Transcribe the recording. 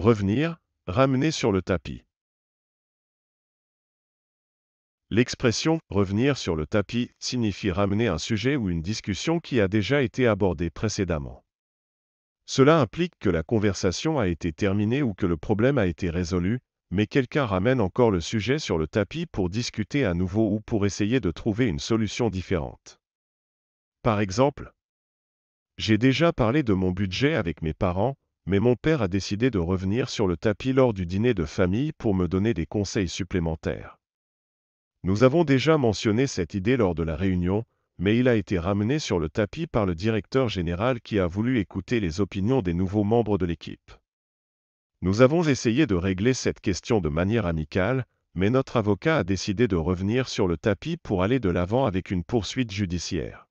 revenir, ramener sur le tapis. L'expression revenir sur le tapis signifie ramener un sujet ou une discussion qui a déjà été abordée précédemment. Cela implique que la conversation a été terminée ou que le problème a été résolu, mais quelqu'un ramène encore le sujet sur le tapis pour discuter à nouveau ou pour essayer de trouver une solution différente. Par exemple, j'ai déjà parlé de mon budget avec mes parents, mais mon père a décidé de revenir sur le tapis lors du dîner de famille pour me donner des conseils supplémentaires. Nous avons déjà mentionné cette idée lors de la réunion, mais il a été ramené sur le tapis par le directeur général qui a voulu écouter les opinions des nouveaux membres de l'équipe. Nous avons essayé de régler cette question de manière amicale, mais notre avocat a décidé de revenir sur le tapis pour aller de l'avant avec une poursuite judiciaire.